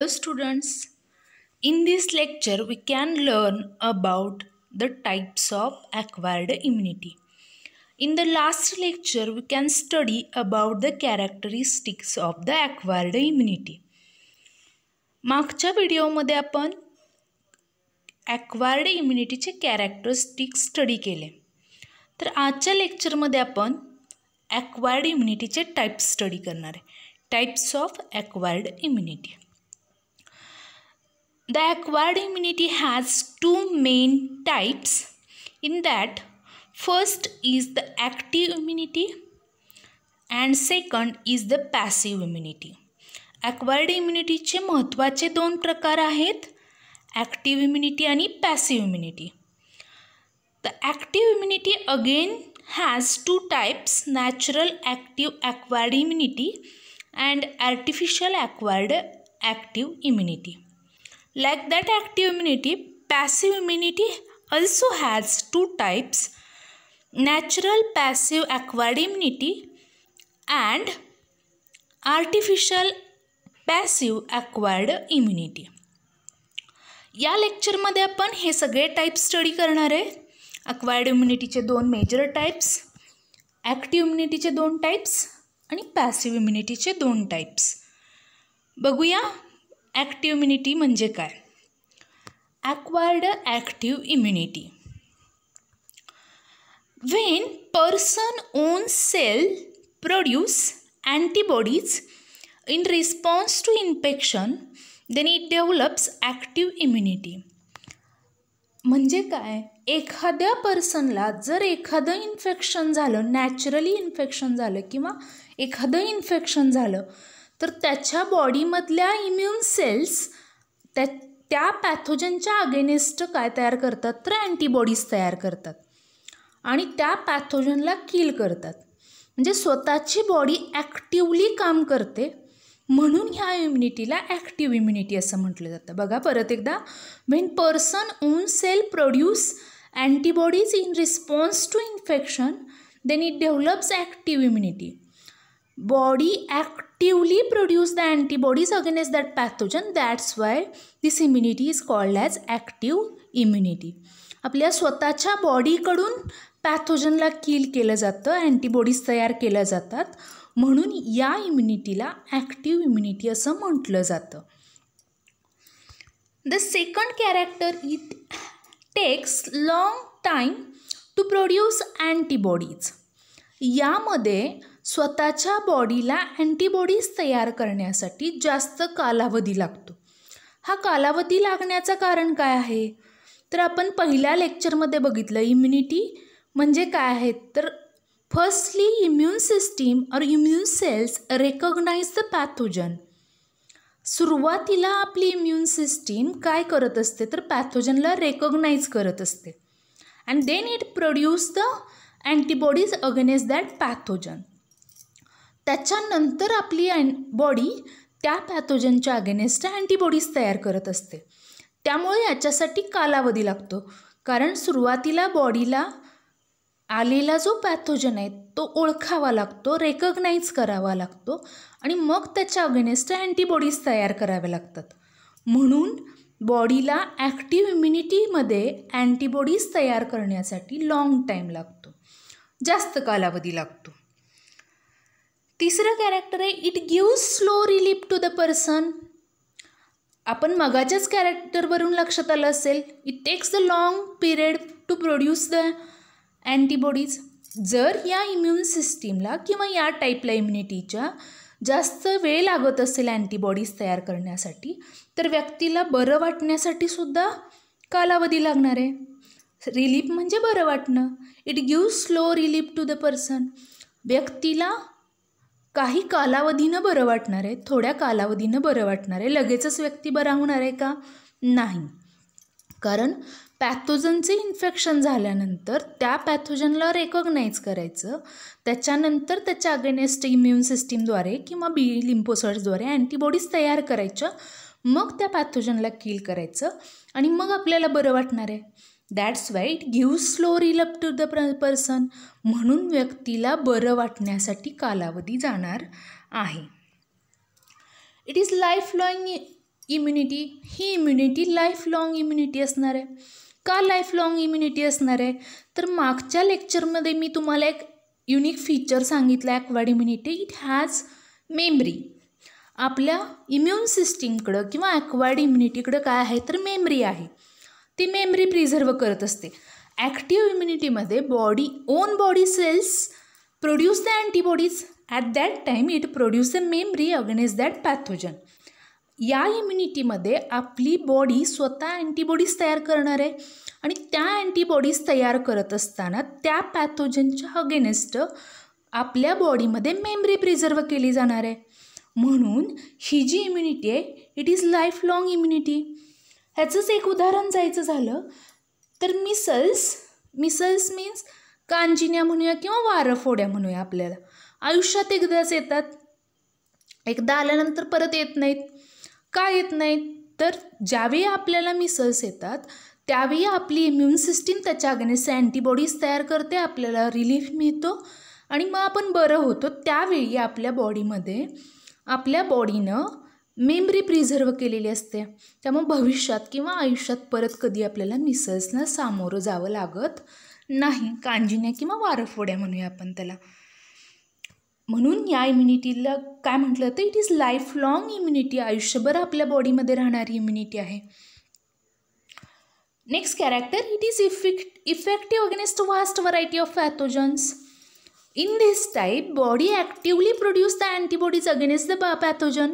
Hello students, in this lecture we can learn about the types of acquired immunity. In the last lecture we can study about the characteristics of the acquired immunity. मागच्या व्हिडिओमध्ये आपण acquired इम्युनिटीचे characteristics study केले तर आजच्या लेक्चरमध्ये आपण acquired इम्युनिटीचे types study करणार आहे types of acquired immunity the acquired immunity has two main types in that first is the active immunity and second is the passive immunity acquired immunity che mahatvache don prakar ahet active immunity ani passive immunity the active immunity again has two types natural active acquired immunity and artificial acquired active immunity Like that active immunity, passive immunity also has two types natural passive acquired immunity and artificial passive acquired immunity या लेक्चरमध्ये आपण हे सगळे types study करणार आहे acquired इम्युनिटीचे दोन major types active इम्युनिटीचे दोन types आणि पॅसिव इम्युनिटीचे दोन टाईप्स बघूया ॲक्टिव्ह इम्युनिटी म्हणजे काय acquired active immunity when person own cell produce antibodies in response to infection then it develops active immunity म्हणजे काय एखाद्या पर्सनला जर एखादं इन्फेक्शन झालं नॅचरली इन्फेक्शन झालं किंवा एखादं इन्फेक्शन झालं तर त्याच्या बॉडीमधल्या इम्युन सेल्स त्या त्या पॅथोजनच्या अगेनेस्ट काय तयार करतात तर अँटीबॉडीज तयार करतात आणि त्या पॅथोजनला किल करतात म्हणजे स्वतःची बॉडी ॲक्टिवली काम करते म्हणून ह्या इम्युनिटीला ॲक्टिव इम्युनिटी असं म्हटलं जातं बघा परत एकदा men person own cell produce antibodies in response to infection then it develops active immunity body act actively produce the antibodies against that pathogen that's why this immunity is called as active immunity आपल्या स्वतःच्या बॉडीकडून पॅथोजनला किल केलं जातं antibodies तयार केल्या जातात म्हणून या इम्युनिटीला active immunity असं म्हटलं जातं the second character it takes long time to produce antibodies यामध्ये स्वतःच्या बॉडीला अँटीबॉडीज तयार करण्यासाठी जास्त कालावधी लागतो हा कालावधी लागण्याचं कारण काय आहे तर आपण पहिल्या लेक्चरमध्ये बघितलं इम्युनिटी म्हणजे काय आहे तर firstly immune system or immune cells recognize the pathogen सुरुवातीला आपली इम्यून सिस्टीम काय करत असते तर पॅथोजनला रेकग्नाइज करत असते and then it produce the antibodies against that pathogen त्याच्यानंतर आपली अँ बॉडी त्या पॅथोजनच्या अगेनेस्ट अँटीबॉडीज तयार करत असते त्यामुळे याच्यासाठी कालावधी लागतो कारण सुरुवातीला बॉडीला आलेला जो पॅथोजन आहे तो ओळखावा लागतो रेकग्नाईज करावा लागतो आणि मग त्याच्या अगेनेस्ट अँटीबॉडीज तयार कराव्या लागतात म्हणून बॉडीला ॲक्टिव इम्युनिटीमध्ये अँटीबॉडीज तयार करण्यासाठी लाँग टाईम लागतो जास्त कालावधी लागतो तिसरं कॅरेक्टर आहे it give slow relief to the person आपण मगाच्याच कॅरेक्टरवरून लक्षात आलं असेल it takes the long period to produce the antibodies जर या इम्युन सिस्टीमला किंवा या टाईपला इम्युनिटीच्या जास्त वेळ लागत असेल अँटीबॉडीज तयार करण्यासाठी तर व्यक्तीला बरं वाटण्यासाठी सुद्धा कालावधी लागणार आहे रिलीफ म्हणजे बरं वाटणं it give slow relief to the person व्यक्तीला काही कालावधीनं बरं वाटणार आहे थोड्या कालावधीनं बरं वाटणार आहे लगेचच व्यक्ती बरा होणार आहे का नाही कारण पॅथोजनचे इन्फेक्शन झाल्यानंतर त्या पॅथोजनला रेकॉग्नाईज करायचं त्याच्यानंतर त्याच्या अगेनेस्ट इम्युन सिस्टीमद्वारे किंवा बी लिम्पोसर्सद्वारे अँटीबॉडीज तयार करायच्या मग त्या पॅथोजनला किल करायचं आणि मग आपल्याला बरं वाटणार आहे that's why it give slow up to the person म्हणून व्यक्तीला बरं वाटण्यासाठी कालावधी जाणार आहे it is life long immunity ही इम्युनिटी लाईफ लाँग इम्युनिटी असणार आहे का लाईफ लॉंग इम्युनिटी असणार आहे तर मागच्या लेक्चरमध्ये मी तुम्हाला एक युनिक फीचर सांगितलं acquired immunity it has memory आपल्या इम्युन सिस्टीमकडं किंवा ॲक्वाड इम्युनिटीकडं काय आहे तर मेमरी आहे ती मेमरी प्रिझर्व करत असते ॲक्टिव्ह इम्युनिटीमध्ये body own body cells produce the antibodies at that time it produce a memory against that pathogen या इम्युनिटीमध्ये आपली बॉडी स्वतः अँटीबॉडीज तयार करणार आहे आणि त्या अँटीबॉडीज तयार करत असताना त्या पॅथोजनच्या अगेनेस्ट आपल्या बॉडीमध्ये मेमरी प्रिझर्व केली जाणार आहे म्हणून ही जी इम्युनिटी आहे it is life long immunity ह्याचंच एक उदाहरण जायचं झालं तर मिसल्स मिसल्स मीन्स कांजिन्या म्हणूया किंवा वारफोड्या म्हणूया आपल्याला आयुष्यात एकदाच येतात एकदा आल्यानंतर परत येत नाहीत का येत नाहीत तर ज्यावेळी आपल्याला मिसल्स येतात त्यावेळी आपली इम्युन सिस्टीम त्याच्या अगेनेस्ट अँटीबॉडीज तयार करते आपल्याला रिलीफ मिळतो आणि मग आपण बरं होतो त्यावेळी आपल्या बॉडीमध्ये आपल्या बॉडीनं मेमरी प्रिझर्व केलेली असते त्यामुळे भविष्यात किंवा आयुष्यात परत कधी आपल्याला मिसल्सला सामोरं जावं लागत नाही कांजिण्या किंवा वारफोड्या म्हणूया आपण त्याला म्हणून या इम्युनिटीला काय म्हटलं तर it is life long immunity आयुष्यभर आपल्या बॉडीमध्ये राहणारी इम्युनिटी आहे next character it is effect effective against vast variety of pathogens in this type body actively produce the antibodies against the pathogen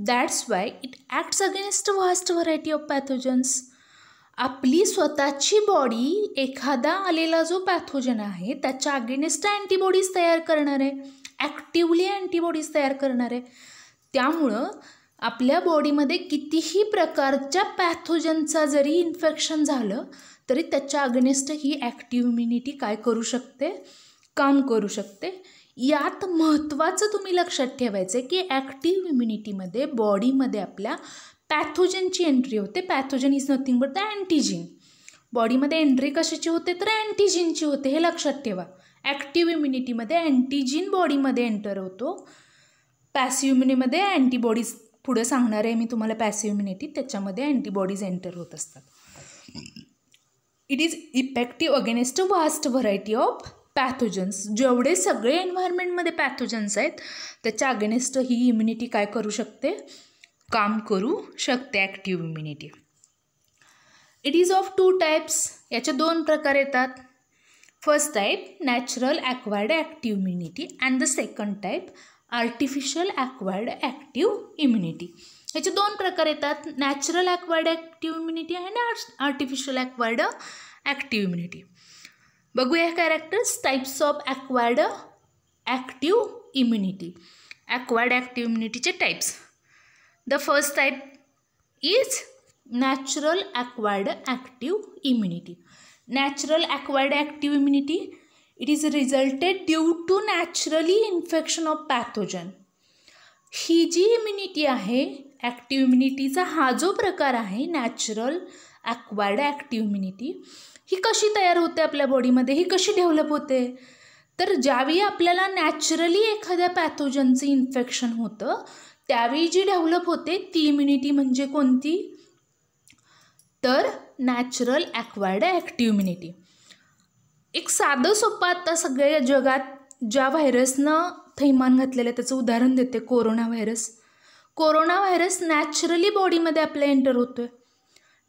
that's why it acts against vast variety of pathogens आपली स्वतःची body एखादा आलेला जो pathogen आहे त्याच्या against antibodies तयार करणार आहे ॲक्टिवली अँटीबॉडीज तयार करणार आहे त्यामुळं आपल्या बॉडीमध्ये कितीही प्रकारच्या पॅथोजनचा जरी इन्फेक्शन झालं तरी त्याच्या अगेनेस्ट ही ॲक्टिव इम्युनिटी काय करू शकते काम करू शकते यात महत्त्वाचं तुम्ही लक्षात ठेवायचं आहे की ॲक्टिव्ह इम्युनिटीमध्ये बॉडीमध्ये आपल्या पॅथोजनची एंट्री होते pathogen is nothing but the antigen बॉडीमध्ये एंट्री कशाची होते तर अँटीजिनची होते हे लक्षात ठेवा ॲक्टिव्ह इम्युनिटीमध्ये अँटीजिन बॉडीमध्ये एंटर होतो पॅसिव्ह इम्युनिटीमध्ये अँटीबॉडीज पुढं सांगणार आहे मी तुम्हाला पॅसिव इम्युनिटी त्याच्यामध्ये अँटीबॉडीज एंटर होत असतात it is effective a vast variety of pathogens जेवढे सगळे एन्व्हायरमेंटमध्ये पॅथोजन्स आहेत त्याच्या अगेनेस्ट ही इम्युनिटी काय करू शकते काम करू शकते active immunity it is of two types याचे दोन प्रकार येतात first type natural acquired active immunity and the second type artificial acquired active immunity ह्याचे दोन प्रकार येतात नॅचरल ॲक्वायर्ड ॲक्टिव्ह इम्युनिटी आणि आर्टिफिशियल ॲक्वायर्ड ॲक्टिव्ह इम्युनिटी बघूया characters types of acquired active immunity acquired active इम्युनिटीचे types the first type is natural acquired active immunity natural acquired active immunity it is resulted due to naturally infection of pathogen ही जी immunity आहे active इम्युनिटीचा हा जो प्रकार आहे natural acquired active immunity ही कशी तयार होते आपल्या बॉडीमध्ये ही कशी डेव्हलप होते तर ज्यावेळी आपल्याला नॅचरली एखाद्या पॅथोजनचं इन्फेक्शन होतं त्यावेळी जी डेव्हलप होते ती इम्युनिटी म्हणजे कोणती तर नॅचरल ॲक्वायर्ड ॲक्टिव्ह इम्युनिटी एक साधं सोपं आता सगळ्या जगात ज्या व्हायरसनं थैमान घातलेलं आहे त्याचं उदाहरण देते corona virus corona virus naturally बॉडीमध्ये आपल्या एंटर होतो आहे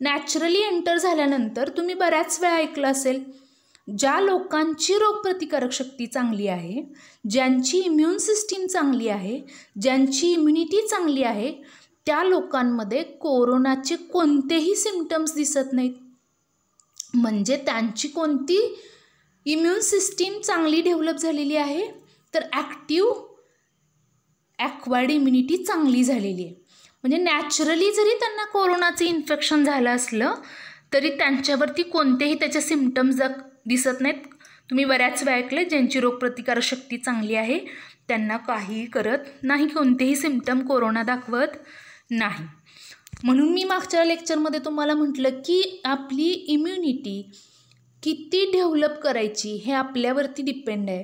नॅचरली एंटर झाल्यानंतर तुम्ही बऱ्याच वेळा ऐकलं असेल ज्या लोकांची रोगप्रतिकारक शक्ती चांगली आहे ज्यांची इम्युन सिस्टीम चांगली आहे ज्यांची इम्युनिटी चांगली आहे त्या लोकांमध्ये कोरोनाचे कोणतेही सिमटम्स दिसत नाहीत म्हणजे त्यांची कोणती इम्युन सिस्टीम चांगली डेव्हलप झालेली आहे तर ॲक्टिव ॲक्वाईड इम्युनिटी चांगली झालेली आहे म्हणजे नॅचरली जरी त्यांना कोरोनाचं इन्फेक्शन झालं असलं तरी त्यांच्यावरती कोणतेही त्याचे सिमटम्स दिसत नाहीत तुम्ही बऱ्याच वेळा ऐकले ज्यांची रोगप्रतिकारशक्ती चांगली आहे त्यांना काहीही करत नाही कोणतेही सिमटम कोरोना दाखवत नाही म्हणून मी मागच्या लेक्चरमध्ये तुम्हाला म्हटलं की आपली इम्युनिटी किती डेव्हलप करायची हे आपल्यावरती डिपेंड आहे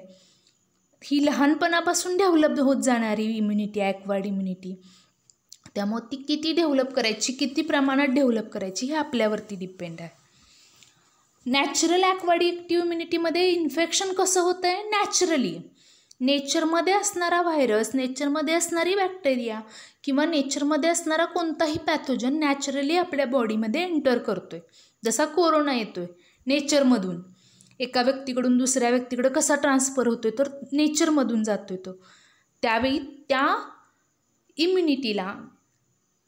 ही लहानपणापासून डेव्हलप होत जाणारी इम्युनिटी ॲक्वाड इम्युनिटी त्यामुळं ती किती डेव्हलप करायची किती प्रमाणात डेव्हलप करायची हे आपल्यावरती डिपेंड आहे नॅचरल ॲक्वाडिक्टिव्ह इम्युनिटीमध्ये इन्फेक्शन कसं होतं आहे नॅचरली नेचरमध्ये असणारा व्हायरस नेचरमध्ये असणारी बॅक्टेरिया किंवा नेचरमध्ये असणारा कोणताही पॅथोजन नॅचरली आपल्या बॉडीमध्ये एंटर करतो आहे जसा कोरोना येतो आहे नेचरमधून एका व्यक्तीकडून दुसऱ्या व्यक्तीकडे कसा ट्रान्सफर होतो आहे तर नेचरमधून जातो आहे तो त्यावेळी त्या इम्युनिटीला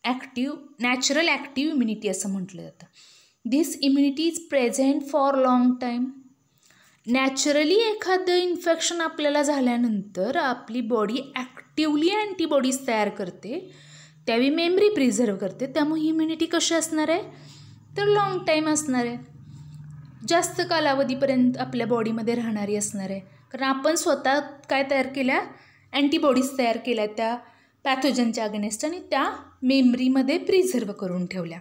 ॲक्टिव्ह नॅचरल ॲक्टिव्ह इम्युनिटी असं म्हटलं जातं this immunity is present for long time naturally एखादं इन्फेक्शन आपल्याला झाल्यानंतर आपली बॉडी ॲक्टिवली अँटीबॉडीज तयार करते त्यावेळी मेमरी प्रिझर्व करते त्यामुळे इम्युनिटी कशी असणार आहे तर लाँग टाईम असणार आहे जास्त कालावधीपर्यंत आपल्या बॉडीमध्ये राहणारी असणार आहे कारण आपण स्वतः काय तयार केल्या अँटीबॉडीज तयार केल्या त्या पॅथोजनच्या अगेनेस्ट आणि त्या मेमरीमध्ये प्रिझर्व करून ठेवल्या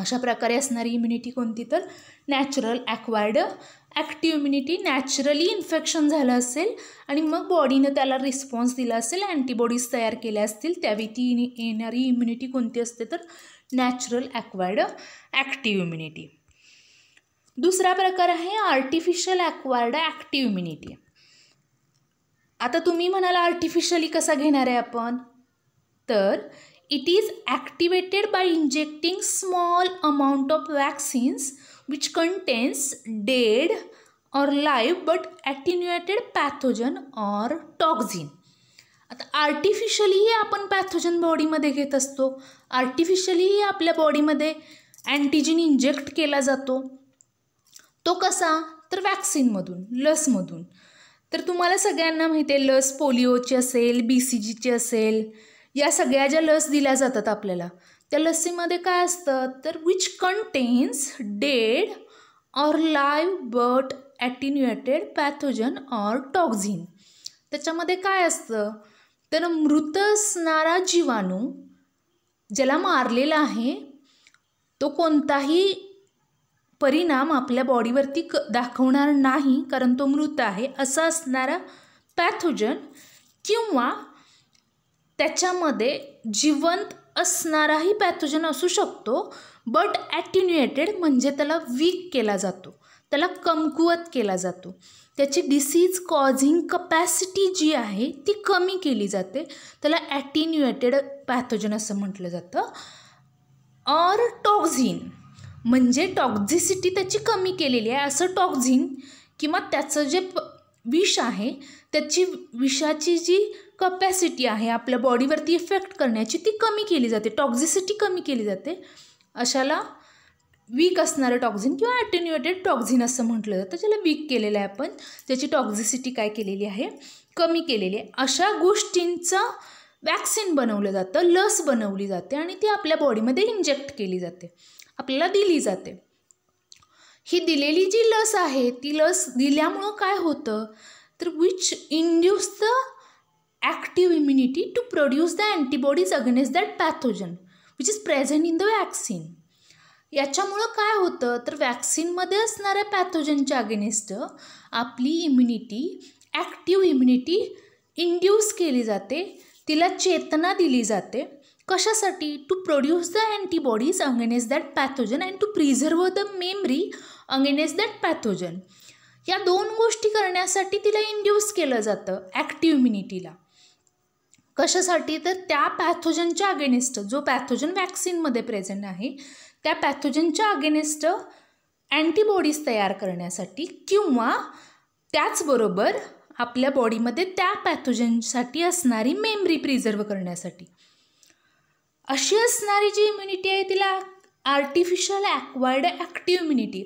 अशा प्रकारे असणारी इम्युनिटी कोणती तर natural acquired active immunity naturally infection झालं असेल आणि मग बॉडीनं त्याला रिस्पॉन्स दिला असेल अँटीबॉडीज तयार केल्या असतील त्यावेळी ती येणारी इम्युनिटी कोणती असते तर नॅचरल ॲक्वायर्ड ॲक्टिव्ह इम्युनिटी दुसरा प्रकार आहे आर्टिफिशियल ॲक्वायर्ड ॲक्टिव्ह इम्युनिटी आता तुम्ही म्हणाला आर्टिफिशियली कसा घेणार आहे आपण तर it is activated by injecting small amount of vaccines which contains dead or live but attenuated pathogen or toxin आता आर्टिफिशलीही आपण पॅथोजन बॉडीमध्ये घेत असतो आर्टिफिशलीही आपल्या बॉडीमध्ये अँटीजिन इंजेक्ट केला जातो तो कसा तर वॅक्सिनमधून लसमधून तर तुम्हाला सगळ्यांना माहिती आहे लस पोलिओची असेल बी सी जीची असेल या सगळ्या ज्या लस दिल्या जातात आपल्याला त्या लसीमध्ये काय असतं तर which contains dead or live but attenuated pathogen or toxin त्याच्यामध्ये काय असतं तर मृत असणारा जीवाणू ज्याला मारलेला आहे तो कोणताही परिणाम आपल्या बॉडीवरती क दाखवणार नाही कारण तो मृत आहे असा असणारा पॅथोजन किंवा त्याच्यामध्ये जिवंत असणाराही पॅथोजन असू शकतो बट ॲटिन्युएटेड म्हणजे त्याला वीक केला जातो त्याला कमकुवत केला जातो त्याची डिसीज कॉझिंग कपॅसिटी जी आहे ती कमी केली जाते त्याला ॲटिन्युएटेड पॅथोजन असं म्हटलं जातं ऑर टॉक्झिन म्हणजे टॉक्झिसिटी त्याची कमी केलेली आहे असं टॉक्झिन किंवा त्याचं जे विष आहे त्याची विषाची जी कपॅसिटी आहे आपल्या बॉडीवरती इफेक्ट करण्याची ती कमी केली जाते टॉक्झिसिटी कमी केली जाते अशाला वीक असणारं टॉक्झिन किंवा ॲटेन्युएटेड टॉक्झिन असं म्हटलं जातं ज्याला वीक केलेलं आहे आपण त्याची टॉक्झिसिटी काय केलेली आहे कमी केलेली आहे अशा गोष्टींचं वॅक्सिन बनवलं जातं लस बनवली जाते आणि ती आपल्या बॉडीमध्ये इंजेक्ट केली जाते आपल्याला दिली जाते ही दिलेली जी लस आहे ती लस दिल्यामुळं काय होतं तर which induce the active immunity to produce the antibodies against that pathogen which is present in the vaccine याच्यामुळं काय होतं तर वॅक्सिनमध्ये असणाऱ्या पॅथोजनच्या अगेनिस्ट आपली इम्युनिटी ॲक्टिव्ह इम्युनिटी इंड्यूस केली जाते तिला चेतना दिली जाते कशासाठी to produce the antibodies against that pathogen and to preserve the memory against that pathogen या दोन गोष्टी करण्यासाठी तिला इंड्यूस केलं जातं ॲक्टिव्ह इम्युनिटीला कशासाठी तर त्या पॅथोजनच्या अगेनिस्ट जो पॅथोजन वॅक्सिनमध्ये प्रेझेंट आहे त्या पॅथोजनच्या अगेनिस्ट अँटीबॉडीज तयार करण्यासाठी किंवा त्याचबरोबर आपल्या बॉडीमध्ये त्या पॅथोजनसाठी असणारी मेमरी प्रिझर्व करण्यासाठी अशी असणारी जी इम्युनिटी आहे तिला आर्टिफिशियल ॲक्वायर्ड ॲक्टिव्ह इम्युनिटी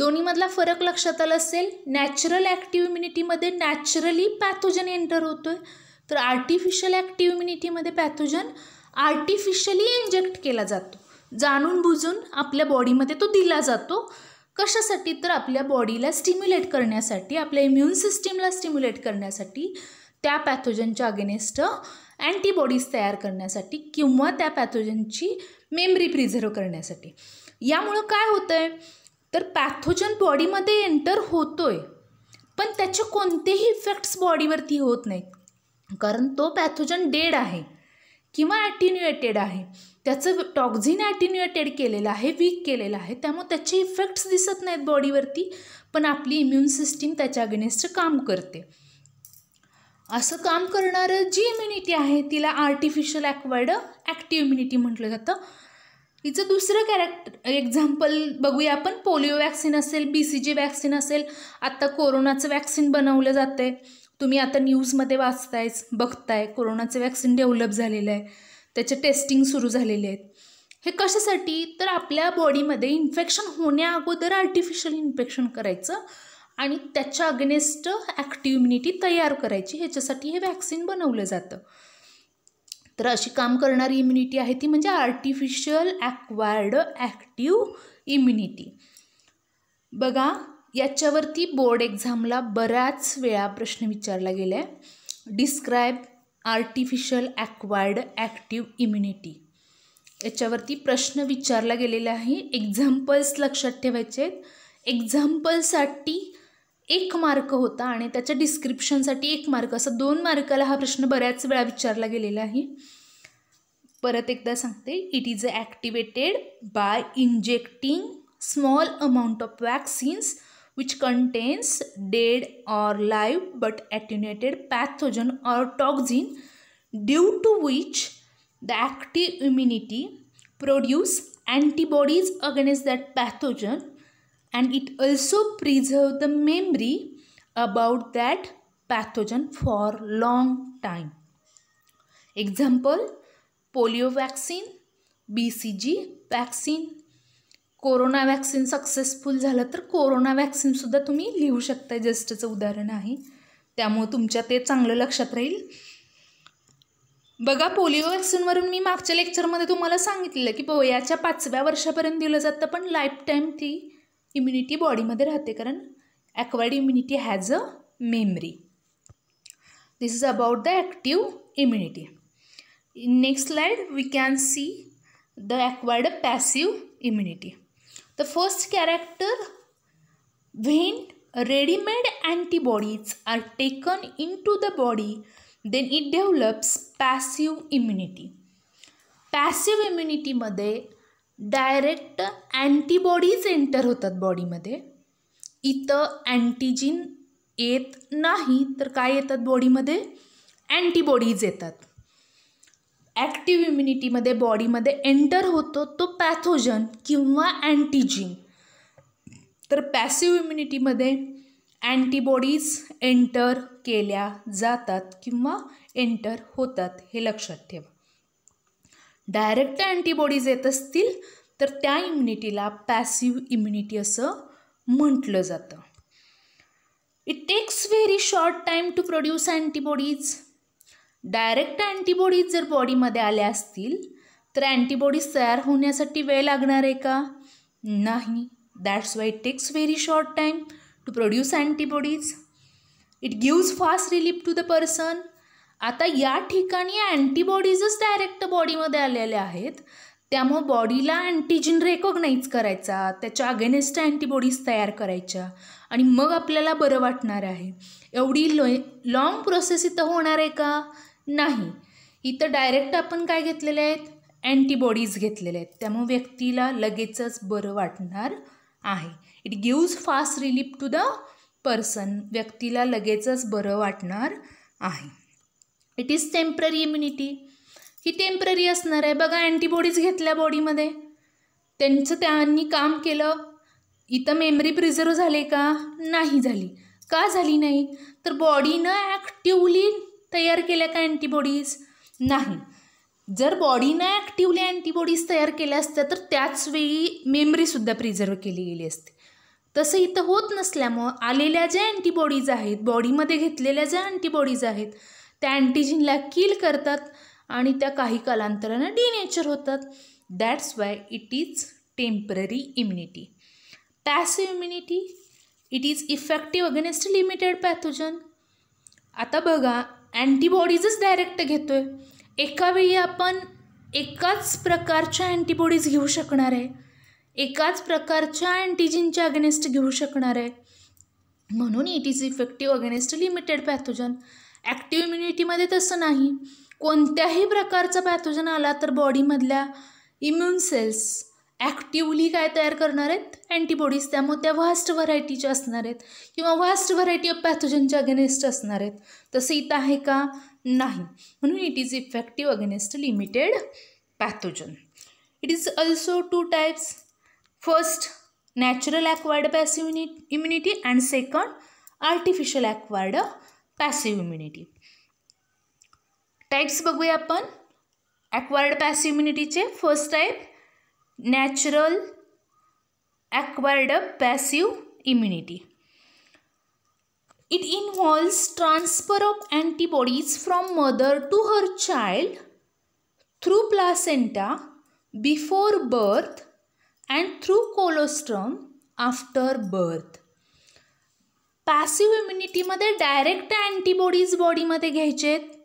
दोन्हीमधला फरक लक्षात आला असेल नॅचरल ॲक्टिव्ह इम्युनिटीमध्ये नॅचरली पॅथोजन एंटर होतो आहे तर आर्टिफिशियल ॲक्टिव्ह इम्युनिटीमध्ये पॅथोजन आर्टिफिशियली इंजेक्ट केला जातो जाणून बुजून आपल्या बॉडीमध्ये तो दिला जातो कशासाठी तर आपल्या बॉडीला स्टिम्युलेट करण्यासाठी आपल्या इम्युन सिस्टीमला स्टिम्युलेट करण्यासाठी त्या पॅथोजनच्या अगेनेस्ट अँटीबॉडीज तयार करण्यासाठी किंवा त्या पॅथोजनची मेमरी प्रिझर्व करण्यासाठी यामुळं काय होतं आहे तर पॅथोजन बॉडीमध्ये एंटर होतोय पण त्याचे कोणतेही इफेक्ट्स बॉडीवरती होत नाहीत कारण तो पॅथोजन डेड आहे किंवा ॲटिन्युएटेड आहे त्याचं टॉक्झिन ॲटिन्युएटेड केलेलं आहे वीक केलेलं आहे त्यामुळे त्याचे इफेक्ट्स दिसत नाहीत बॉडीवरती पण आपली इम्युन सिस्टीम त्याच्या अगेनेस्ट काम करते असं काम करणारं जी इम्युनिटी आहे तिला आर्टिफिशियल ॲक्वायर्ड ॲक्टिव्ह इम्युनिटी म्हटलं जातं हिचं दुसरं कॅरेक्टर एक्झाम्पल बघूया आपण पोलिओ वॅक्सिन असेल बी सी जी वॅक्सिन असेल आत्ता कोरोनाचं वॅक्सिन बनवलं जातं आहे तुम्ही आता न्यूजमध्ये वाचतायच बघताय कोरोनाचं वॅक्सिन डेव्हलप झालेलं आहे त्याचे टेस्टिंग सुरू झालेले आहेत हे कशासाठी तर आपल्या बॉडीमध्ये इन्फेक्शन होण्या अगोदर आर्टिफिशियल इन्फेक्शन करायचं आणि त्याच्या अगेनेस्ट ॲक्टिव्ह इम्युनिटी तयार करायची ह्याच्यासाठी हे वॅक्सिन बनवलं जातं तर अशी काम करणारी इम्युनिटी आहे ती म्हणजे आर्टिफिशियल ॲक्वायर्ड ॲक्टिव्ह इम्युनिटी बघा याच्यावरती बोर्ड एक्झामला बऱ्याच वेळा प्रश्न विचारला गेला आहे describe artificial acquired active immunity याच्यावरती प्रश्न विचारला गेलेला आहे एक्झाम्पल्स लक्षात ठेवायचे आहेत एक्झाम्पलसाठी एक मार्क होता आणि त्याच्या डिस्क्रिप्शनसाठी एक मार्क असा दोन मार्काला हा प्रश्न बऱ्याच वेळा विचारला गेलेला आहे परत एकदा सांगते it is activated by injecting small amount of vaccines which contains dead or live but attenuated pathogen or toxin due to which the active immunity produce antibodies against that pathogen and it also preserve the memory about that pathogen for long time. Example polio vaccine, BCG vaccine, corona vaccine successful झालं तर corona वॅक्सिनसुद्धा तुम्ही लिहू शकता जस्टचं उदाहरण आहे त्यामुळं तुमच्या ते चांगलं लक्षात राहील बघा पोलिओ वॅक्सिनवरून मी मागच्या लेक्चरमध्ये तुम्हाला सांगितलेलं की पोयाच्या पाचव्या वर्षापर्यंत दिलं जातं पण लाईफ टाईम ती इम्युनिटी बॉडीमध्ये राहते कारण acquired immunity has a memory this is about the active immunity in next slide we can see the acquired passive immunity the first character when readymade antibodies are taken into the body then it develops passive immunity passive इम्युनिटीमध्ये direct antibodies enter होतात बॉडीमध्ये इथं अँटीजिन येत नाही तर काय येतात बॉडीमध्ये अँटीबॉडीज येतात ॲक्टिव्ह इम्युनिटीमध्ये बॉडीमध्ये एंटर होतो तो पॅथोजन किंवा अँटीजिन तर पॅसिव इम्युनिटीमध्ये अँटीबॉडीज एंटर केल्या जातात किंवा एंटर होतात हे लक्षात ठेवा डायरेक्ट अँटीबॉडीज येत असतील तर त्या इम्युनिटीला पॅसिव इम्युनिटी असं म्हटलं जातं it takes very short time to produce antibodies direct antibodies जर बॉडीमध्ये आल्या असतील तर अँटीबॉडीज तयार होण्यासाठी वेळ लागणार आहे का नाही that's why it takes very short time to produce antibodies it gives fast relief to the person आता या ठिकाणी अँटीबॉडीजच डायरेक्ट बॉडीमध्ये आलेल्या आहेत त्यामुळं बॉडीला अँटीजिन रेकॉग्नाईज करायचा त्याच्या अगेनेस्ट अँटीबॉडीज तयार करायच्या आणि मग आपल्याला बरं वाटणार आहे एवढी लॉ लॉंग प्रोसेस इथं होणार आहे का नाही इथं डायरेक्ट आपण काय घेतलेले आहेत अँटीबॉडीज घेतलेले आहेत त्यामुळे व्यक्तीला लगेचच बरं वाटणार आहे it gives fast relief to the person व्यक्तीला लगेचच बरं वाटणार आहे इट इज टेम्पररी इम्युनिटी ही टेम्पररी असणार आहे बघा अँटीबॉडीज घेतल्या बॉडीमध्ये त्यांचं त्यांनी काम केलं इथं मेमरी प्रिझर्व झाले का नाही झाली का झाली नाही तर बॉडीनं ॲक्टिवली तयार केल्या का अँटीबॉडीज नाही जर बॉडीनं ॲक्टिवली अँटीबॉडीज तयार केल्या असत्या तर त्याच वेळी मेमरीसुद्धा प्रिझर्व केली गेली असते तसं इथं होत नसल्यामुळं आलेल्या ज्या अँटीबॉडीज आहेत बॉडीमध्ये घेतलेल्या ज्या अँटीबॉडीज आहेत त्या अँटीजिनला किल करतात आणि त्या काही कालांतरानं डिनेचर होतात that's why it is temporary immunity passive immunity it is effective against limited pathogen आता बघा अँटीबॉडीजच डायरेक्ट घेतो आहे एकावेळी आपण एकाच प्रकारच्या अँटीबॉडीज घेऊ शकणार आहे एकाच प्रकारच्या अँटीजिनच्या अगेनेस्ट घेऊ शकणार आहे म्हणून it is effective against limited pathogen active इम्युनिटीमध्ये तसं नाही कोणत्याही प्रकारचा पॅथोजन आला तर बॉडीमधल्या इम्युन सेल्स ॲक्टिवली काय तयार करणार आहेत अँटीबॉडीज त्यामुळे त्या व्हास्ट व्हरायटीच्या असणार आहेत किंवा व्हास्ट व्हरायटी ऑफ पॅथोजनच्या अगेनेस्ट असणार आहेत तसं इथं आहे का नाही म्हणून it is effective against limited pathogen it is also two types first natural acquired passive immunity and second artificial acquired passive immunity types बघूया आपण ॲक्वायर्ड पॅसिव्ह इम्युनिटीचे first type natural acquired passive immunity it involves transfer of antibodies from mother to her child through placenta before birth and through colostrum after birth passive इम्युनिटीमध्ये direct antibodies बॉडीमध्ये घ्यायचे आहेत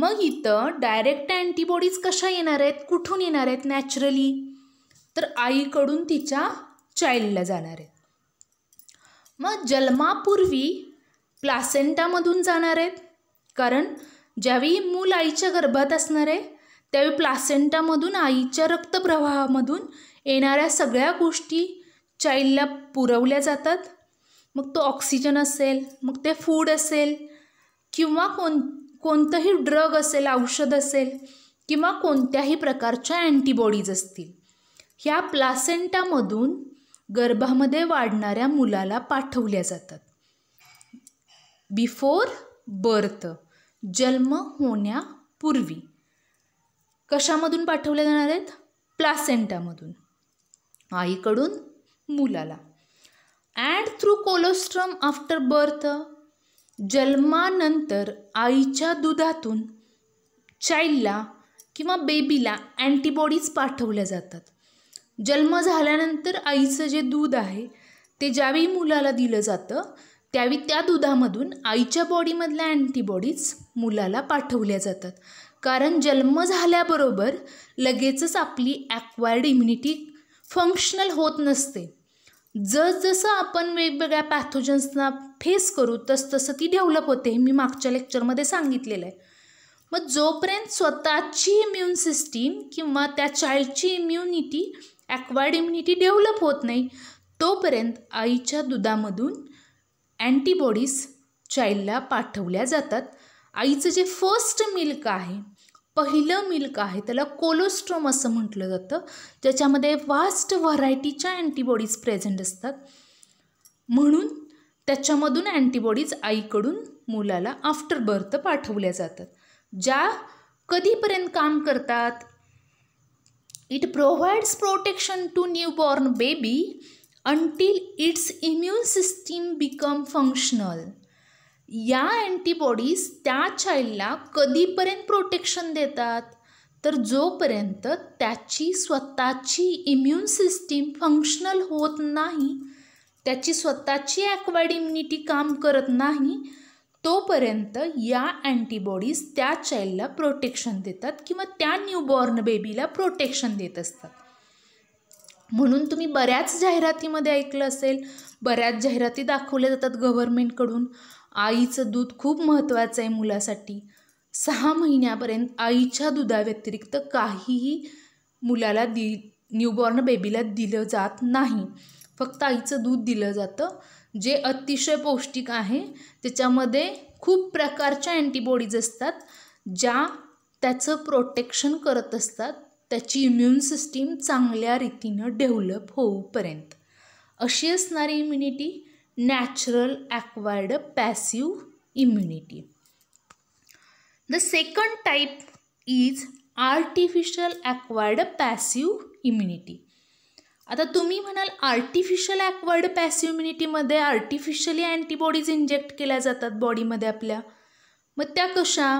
मग इथं direct antibodies कशा येणार आहेत कुठून येणार आहेत नॅचरली तर आईकडून तिच्या चाइल्डला जाणार आहेत मग जन्मापूर्वी प्लासेंटामधून जाणार आहेत कारण ज्यावेळी मूल आईच्या गर्भात असणार आहे त्यावेळी प्लासेंटामधून आईच्या रक्तप्रवाहामधून येणाऱ्या सगळ्या गोष्टी चाईल्डला पुरवल्या जातात मग तो ऑक्सिजन असेल मग ते फूड असेल किंवा कोण कोणतंही ड्रग असेल औषध असेल किंवा कोणत्याही प्रकारच्या अँटीबॉडीज असतील ह्या प्लासेंटामधून गर्भामध्ये वाढणाऱ्या मुलाला पाठवल्या जातात बिफोर बर्थ जन्म होण्यापूर्वी कशामधून पाठवल्या जाणार आहेत प्लासेंटामधून आईकडून मुलाला and through colostrum after birth जन्मानंतर आईच्या दुधातून चाईल्डला किंवा बेबीला अँटीबॉडीज पाठवल्या जातात जन्म झाल्यानंतर आईचं जे दूध आहे ते ज्यावेळी मुलाला दिलं जातं त्यावेळी त्या दुधामधून आईच्या बॉडीमधल्या अँटीबॉडीज मुलाला पाठवल्या जातात कारण जन्म झाल्याबरोबर लगेचच आपली ॲक्वायर्ड इम्युनिटी फंक्शनल होत नसते जसजसं आपण वेगवेगळ्या पॅथोजन्सना फेस करू तसं ती डेव्हलप होते मी मागच्या लेक्चरमध्ये सांगितलेलं आहे मग जोपर्यंत स्वतःची इम्युन सिस्टीम किंवा त्या चाइल्डची इम्युनिटी ॲक्वायर्ड इम्युनिटी डेव्हलप होत नाही तोपर्यंत आईच्या दुधामधून अँटीबॉडीज चाइल्डला पाठवल्या जातात आईचं जे फर्स्ट मिल्क आहे पहिलं मिल्क आहे त्याला कोलोस्ट्रोम असं म्हटलं जातं ज्याच्यामध्ये वास्ट व्हरायटीच्या अँटीबॉडीज प्रेझेंट असतात म्हणून त्याच्यामधून अँटीबॉडीज आईकडून मुलाला आफ्टर बर्थ पाठवल्या जातात ज्या कधीपर्यंत काम करतात it provides protection to newborn baby until its immune system become functional या अँटीबॉडीज त्या चाईल्डला कधीपर्यंत प्रोटेक्शन देतात तर जोपर्यंत त्याची स्वतःची इम्यून सिस्टीम फंक्शनल होत नाही त्याची स्वतःची ॲक्वाईड इम्युनिटी काम करत नाही तोपर्यंत या अँटीबॉडीज त्या चाईल्डला प्रोटेक्शन देतात किंवा त्या न्यूबॉर्न बेबीला प्रोटेक्शन देत असतात म्हणून तुम्ही बऱ्याच जाहिरातीमध्ये ऐकलं असेल बऱ्याच जाहिराती दाखवल्या जातात गव्हर्नमेंटकडून आईचं दूध खूप महत्त्वाचं आहे मुलासाठी सहा महिन्यापर्यंत आईच्या दुधाव्यतिरिक्त काहीही मुलाला दि न्यूबॉर्न बेबीला दिलं जात नाही फक्त आईचं दूध दिलं जातं जे अतिशय पौष्टिक आहे त्याच्यामध्ये खूप प्रकारच्या अँटीबॉडीज असतात ज्या त्याचं प्रोटेक्शन करत असतात त्याची इम्युन सिस्टीम चांगल्या रीतीनं डेव्हलप होऊपर्यंत अशी असणारी immunity natural acquired passive immunity the second type is artificial acquired passive immunity आता तुम्ही म्हणाल आर्टिफिशियल ॲक्वर्ड पॅस्युम्युनिटीमध्ये आर्टिफिशली अँटीबॉडीज इंजेक्ट केल्या जातात बॉडीमध्ये आपल्या मग त्या कशा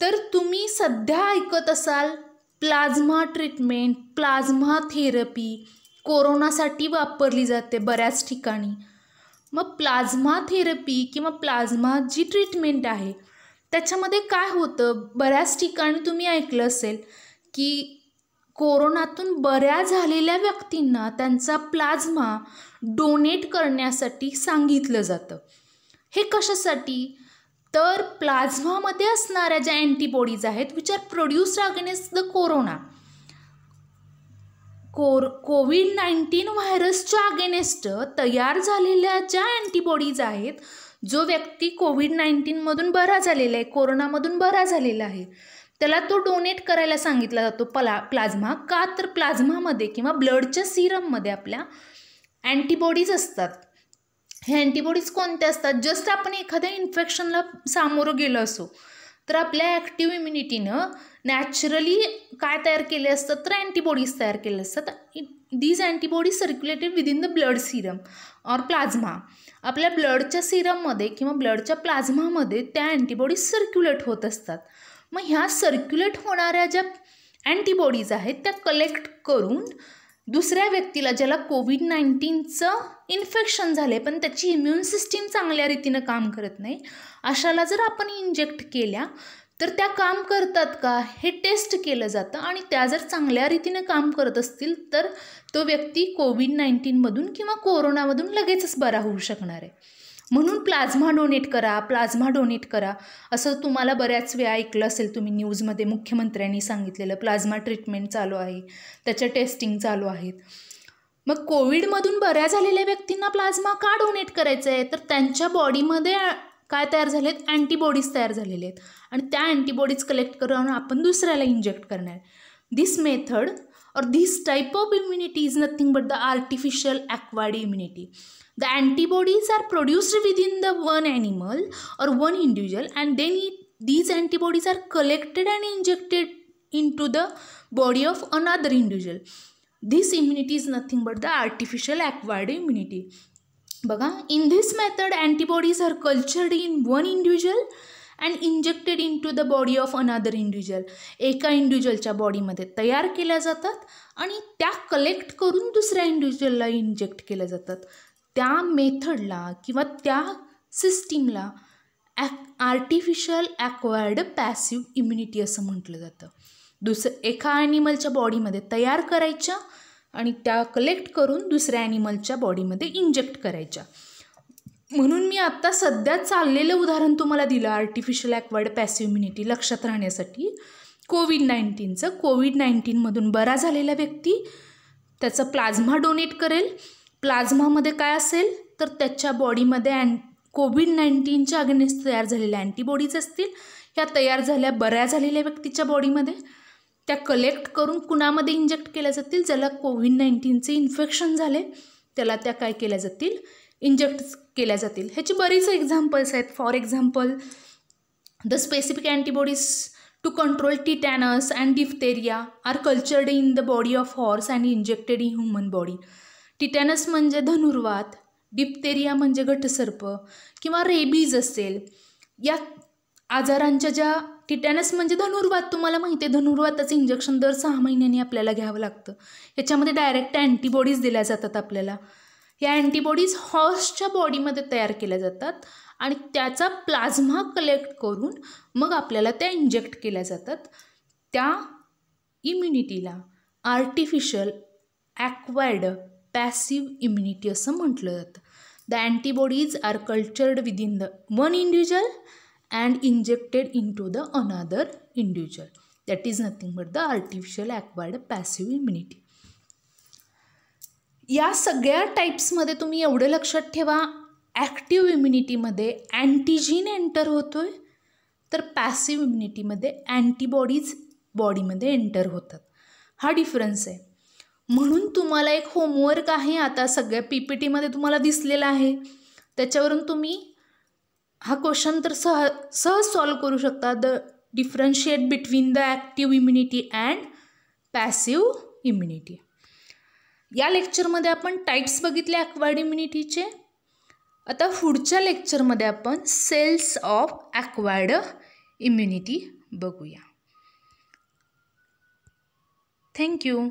तर तुम्ही सध्या ऐकत असाल प्लाझ्मा ट्रीटमेंट प्लाझ्मा थेरपी कोरोनासाठी वापरली जाते बऱ्याच ठिकाणी मग प्लाझ्मा थेरपी किंवा प्लाझ्मा जी ट्रीटमेंट आहे त्याच्यामध्ये काय होतं बऱ्याच ठिकाणी तुम्ही ऐकलं असेल की कोरोनातून बऱ्या झालेल्या व्यक्तींना त्यांचा प्लाझ्मा डोनेट करण्यासाठी सांगितलं जातं हे कशासाठी तर प्लाझ्मामध्ये असणाऱ्या ज्या अँटीबॉडीज आहेत which are produce against the corona कोर कोविड नाईन्टीन व्हायरसच्या अगेनेस्ट तयार झालेल्या ज्या अँटीबॉडीज आहेत जो व्यक्ती कोविड नाईन्टीनमधून बरा झालेला आहे कोरोनामधून बरा झालेला आहे त्याला तो डोनेट करायला सांगितला जातो पला प्लाझ्मा का तर प्लाझ्मामध्ये किंवा ब्लडच्या सिरममध्ये आपल्या अँटीबॉडीज असतात हे अँटीबॉडीज कोणत्या असतात जस्ट आपण एखाद्या इन्फेक्शनला सामोरं गेलो असो तर आपल्या ॲक्टिव्ह इम्युनिटीनं नॅचरली काय तयार केले असतात तर अँटीबॉडीज तयार केले असतात these antibodies circulated within the blood serum or plasma आपल्या ब्लडच्या सिरममध्ये किंवा ब्लडच्या प्लाझ्मामध्ये त्या अँटीबॉडीज सर्क्युलेट होत असतात मग ह्या सर्क्युलेट होणाऱ्या ज्या अँटीबॉडीज आहेत त्या कलेक्ट करून दुसऱ्या व्यक्तीला ज्याला कोविड नाईन्टीनचं इन्फेक्शन झाले पण त्याची इम्युन सिस्टीम चांगल्या रीतीनं काम करत नाही अशाला जर आपण इंजेक्ट केल्या तर त्या काम करतात का हे टेस्ट केलं जातं आणि त्या जर चांगल्या रीतीनं काम करत असतील तर तो व्यक्ती कोविड नाईन्टीनमधून किंवा कोरोनामधून लगेचच बरा होऊ शकणार आहे म्हणून प्लाझ्मा डोनेट करा प्लाझ्मा डोनेट करा असं तुम्हाला बऱ्याच वेळा ऐकलं असेल तुम्ही न्यूजमध्ये मुख्यमंत्र्यांनी सांगितलेलं प्लाझ्मा ट्रीटमेंट चालू आहे त्याच्या टेस्टिंग चालू आहेत मग कोविडमधून बऱ्या झालेल्या व्यक्तींना प्लाझ्मा का डोनेट करायचं आहे तर त्यांच्या बॉडीमध्ये काय तयार झालेत अँटीबॉडीज तयार झालेले आहेत आणि त्या अँटीबॉडीज कलेक्ट करून आपण दुसऱ्याला इंजेक्ट करणार this method or this type of immunity is nothing but the artificial acquired immunity the antibodies are produced within the one animal or one individual and then it these antibodies are collected and injected into the body of another individual this immunity is nothing but the artificial acquired immunity बघा in this method antibodies are cultured in one individual and injected into the body of another individual एका इंडिव्ह्युज्युअलच्या बॉडीमध्ये तयार केल्या जातात आणि त्या collect करून दुसऱ्या इंडिव्ह्युज्युअलला इंजेक्ट केल्या जातात त्या मेथडला किंवा त्या सिस्टीमला ॲक आर्टिफिशल ॲक्वायर्ड पॅसिव इम्युनिटी असं म्हटलं जातं दुसरं एका ॲनिमलच्या बॉडीमध्ये तयार करायच्या आणि त्या कलेक्ट करून दुसऱ्या ॲनिमलच्या बॉडीमध्ये इंजेक्ट करायच्या म्हणून मी आत्ता सध्या चाललेलं उदाहरण तुम्हाला दिलं आर्टिफिशियल ॲक्वायर्ड पॅसिव इम्युनिटी लक्षात राहण्यासाठी कोविड नाईन्टीनचं कोविड नाईन्टीनमधून बरा झालेला व्यक्ती त्याचं प्लाझ्मा डोनेट करेल प्लाझ्मामध्ये काय असेल तर त्याच्या बॉडीमध्ये अँ कोविड नाईन्टीनच्या अगेनिस्ट तयार झालेल्या अँटीबॉडीज असतील ह्या तयार झाल्या बऱ्या झालेल्या व्यक्तीच्या बॉडीमध्ये त्या कलेक्ट करून कुणामध्ये इंजेक्ट केल्या जातील ज्याला कोविड नाईन्टीनचे इन्फेक्शन झाले त्याला त्या काय केल्या जातील इंजेक्ट केल्या जातील ह्याची बरीच एक्झाम्पल्स आहेत for example the specific antibodies to control tetanus and diphtheria are cultured in the body of horse and injected in human body tetanus म्हणजे धनुर्वात डिप्तेरिया म्हणजे घटसर्प किंवा रेबीज असेल या आजारांच्या ज्या टिटॅनस म्हणजे धनुर्वात तुम्हाला माहिती आहे धनुर्वाताचं इंजेक्शन दर सहा महिन्यांनी आपल्याला घ्यावं लागतं याच्यामध्ये डायरेक्ट अँटीबॉडीज दिल्या जातात आपल्याला या अँटीबॉडीज हॉर्सच्या बॉडीमध्ये तयार केल्या जातात आणि त्याचा प्लाझ्मा कलेक्ट करून मग आपल्याला त्या इंजेक्ट केल्या जातात त्या इम्युनिटीला आर्टिफिशल ॲक्वायर्ड पॅसिव इम्युनिटी असं म्हटलं जातं the antibodies are cultured within the one individual and injected into the another individual that is nothing but the artificial acquired passive immunity या सगळ्या टाईप्समध्ये तुम्ही एवढं लक्षात ठेवा ॲक्टिव इम्युनिटीमध्ये अँटीजीन एंटर होतो आहे तर पॅसिव इम्युनिटीमध्ये अँटीबॉडीज बॉडीमध्ये एंटर होतात हा डिफरन्स आहे म्हणून तुम्हाला एक होमवर्क आहे आता सगळ्या पी पी टीमध्ये तुम्हाला दिसलेलं आहे त्याच्यावरून तुम्ही हा क्वेश्चन तर सह सहज सॉल्व करू शकता the differentiate between the active immunity and passive immunity या लेक्चरमध्ये आपण टाईप्स बघितले ॲक्वायर्ड इम्युनिटीचे आता पुढच्या लेक्चरमध्ये आपण सेल्स ऑफ ॲक्वायर्ड इम्युनिटी बघूया थँक्यू